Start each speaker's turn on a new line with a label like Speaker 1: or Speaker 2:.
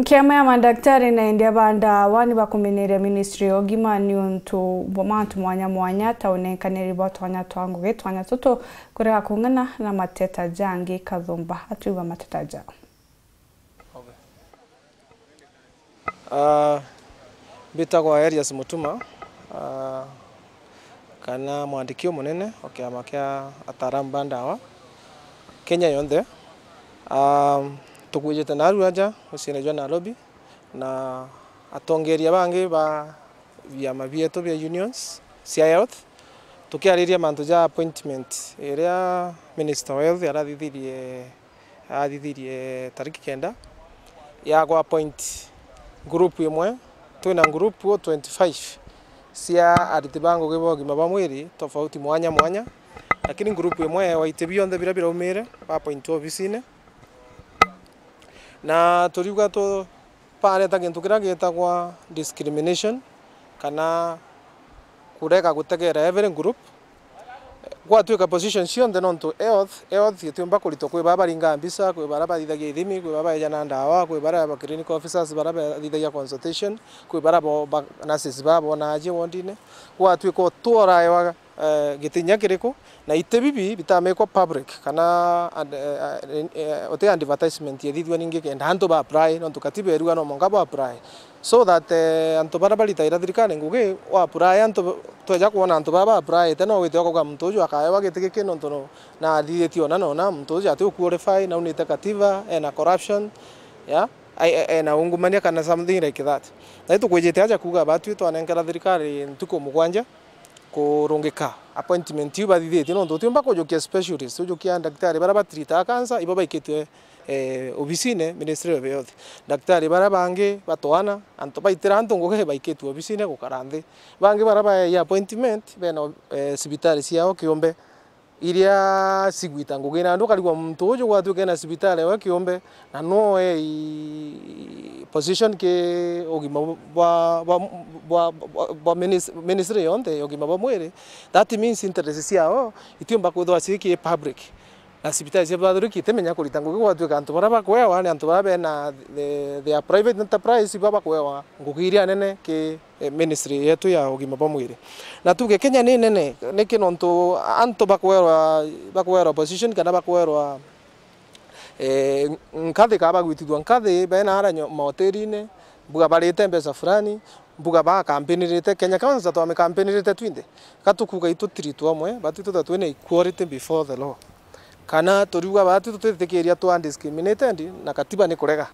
Speaker 1: nkema ya mandagitari banda wani bakumeneerya ministry ya ogima ni untu mantu mwanya mwanya taunenkaniribwa twanya twa ngugi twanya tutu kureka kung'ana na mateta jangi kathumba atwiwa mateta jao uh, kwa Elias Mutuma uh, kana mwandikio munene okiama okay, kia ataram bandawa Kenya yonthe um, ah, tugwijite na aruaja usine jwa Nairobi na atongeria bange ba ya mabieto bya unions cia tukiariria mantu ja appointment area minister wa health arathithirie athithirie tariki kenda ya gwa appoint group imwe na group 25 sia ariti bangu gibo gima ba mwiri tofauti mwanya mwanya lakini group imwe nda bila bila biraumire ba appoint office ine na turiuga tu pareta gintu kiria gitagwa discrimination kana kurega gutegera every group gwatuika position cionthe nontu health health itiumba kuritwo kwi baba baringa mbisa kwi bara bathithagia ithimi kwi baba baeja na ndawa kwi bara ba clinic officers bara bathithagia consultation kwi bara ba nurses na bonaajie wondine gwatuika tworaewaga gitinya kiriku na ite bibi bitamekwa public kana eh, eh, ote advertisement ye yethithwa ningi kenda antu ba apply no ruwa no mongabo apply so that eh, antu bara baritaira thirikari nguge wa apply anto antu tweja kuona antu baba apply te no ko okoga muntu jo akaewa gitike giki no ntono na athithetio na nona muntu uju ati qualify na unita kativa and a corruption ya ai e, na ungumania kana something like that na itu kwijite aja kuga batu anengera thirikari ntuko mugwanja kurungika appointment yu bathithite nondu tiumba kujukia specialist ujukia daktari bara batritaga kansa ibo baikitwe eh, obisine ministry of health daktari bara bange batwana anto baitira anto nguge baikitwe obisine gukarande bange bara ba ya appointment beno eh, sibitari ciao kiombe iria cigwita ngugi na andu karigwa muntu uju gwatuke na sibitari we kiombe na no e position ke ogi ba ba ba ba ministry yonde ogi ba mwere that means interest ciao itumba kwithwa ciki e public na cibitari ki teme kite menya kurita ngugi gwatuika antu bara bakwewa ni antu bara bena their private enterprise ba bakwewa ngugi iria nene ki e, ministry yetu ya ugima ba mwiri na tuge Kenya ni nene ni kinontu antu bakwerwa bakwerwa position kana bakwerwa Eh, nkathä kaabagwitithua nkathä bena ara matärinä mbuga barä te mbeca furani mbuga baakampänä räte kenya kaaatwamä kampänä räte twidä gatåkuga i tå trtw amwe batutåte twä näqrtbeo thew kana tå riuga baatwtå twätäkä ria twt na gatiba nä kå rega